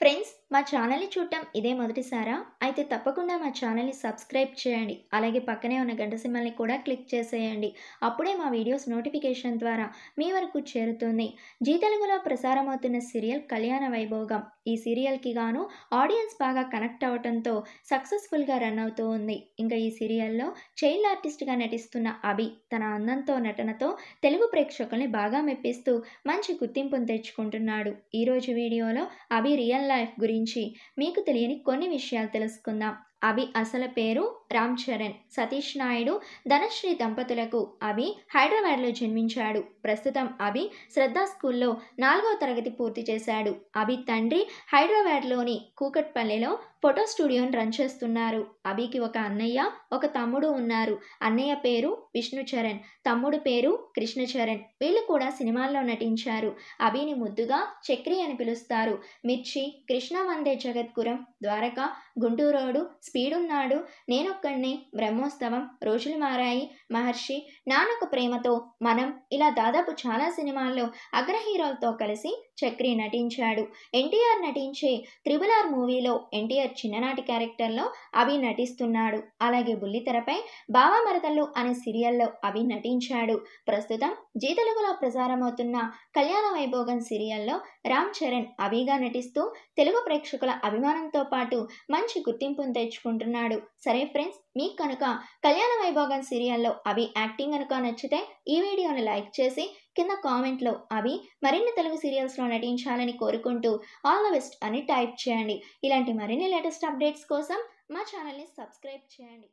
Friends మా ఛానల్ని చూడటం ఇదే మొదటిసారా అయితే తప్పకుండా మా ఛానల్ని సబ్స్క్రైబ్ చేయండి అలాగే పక్కనే ఉన్న గంట సింహల్ని కూడా క్లిక్ చేసేయండి అప్పుడే మా వీడియోస్ నోటిఫికేషన్ ద్వారా మీ వరకు చేరుతుంది జీ తెలుగులో ప్రసారమవుతున్న సీరియల్ కళ్యాణ వైభోగం ఈ సీరియల్కి గాను ఆడియన్స్ బాగా కనెక్ట్ అవడంతో సక్సెస్ఫుల్గా రన్ అవుతూ ఉంది ఇంకా ఈ సీరియల్లో చైల్డ్ ఆర్టిస్ట్గా నటిస్తున్న అభి తన అందంతో నటనతో తెలుగు ప్రేక్షకుల్ని బాగా మెప్పిస్తూ మంచి గుర్తింపును తెచ్చుకుంటున్నాడు ఈరోజు వీడియోలో అభి రియల్ లైఫ్ గురించి గురించి మీకు తెలియని కొన్ని విషయాలు తెలుసుకుందాం అవి అసలు పేరు రామ్ చరణ్ సతీష్ నాయుడు ధనశ్రీ దంపతులకు అవి హైదరాబాద్లో జన్మించాడు ప్రస్తుతం అవి శ్రద్ధా స్కూల్లో నాలుగవ తరగతి పూర్తి చేశాడు అవి తండ్రి హైదరాబాద్లోని కూకట్పల్లిలో ఫోటో స్టూడియోని రన్ చేస్తున్నారు అభికి ఒక అన్నయ్య ఒక తమ్ముడు ఉన్నారు అన్నయ్య పేరు విష్ణు చరణ్ తమ్ముడు పేరు కృష్ణ చరణ్ వీళ్ళు కూడా సినిమాల్లో నటించారు అభిని ముద్దుగా చక్రి అని పిలుస్తారు మిర్చి కృష్ణ వందే జగద్గురం ద్వారక గుంటూరోడు స్పీడున్నాడు నేనొక్కడిని బ్రహ్మోత్సవం రోజులు మారాయి మహర్షి నానొక ప్రేమతో మనం ఇలా దాదాపు చాలా సినిమాల్లో అగ్ర హీరోలతో కలిసి చక్రి నటించాడు ఎన్టీఆర్ నటించే త్రిబుల్ ఆర్ మూవీలో ఎన్టీఆర్ డైరెక్టర్ చిన్ననాటి క్యారెక్టర్లో అభి నటిస్తున్నాడు అలాగే బుల్లితెరపై బావా మరదళ్ళు అనే సీరియల్లో అభి నటించాడు ప్రస్తుతం జీ ప్రసారమవుతున్న కళ్యాణ వైభోగం సీరియల్లో రామ్ చరణ్ అభిగా నటిస్తూ తెలుగు ప్రేక్షకుల అభిమానంతో పాటు మంచి గుర్తింపును తెచ్చుకుంటున్నాడు సరే ఫ్రెండ్స్ మీకు కనుక కళ్యాణ వైభోగం సీరియల్లో అభి యాక్టింగ్ కనుక నచ్చితే ఈ వీడియోను లైక్ చేసి కింద కామెంట్లో అవి మరిన్ని తెలుగు సీరియల్స్లో నటించాలని కోరుకుంటూ ఆల్ ద బెస్ట్ అని టైప్ చేయండి ఇలాంటి మరిన్ని లేటెస్ట్ అప్డేట్స్ కోసం మా ఛానల్ని సబ్స్క్రైబ్ చేయండి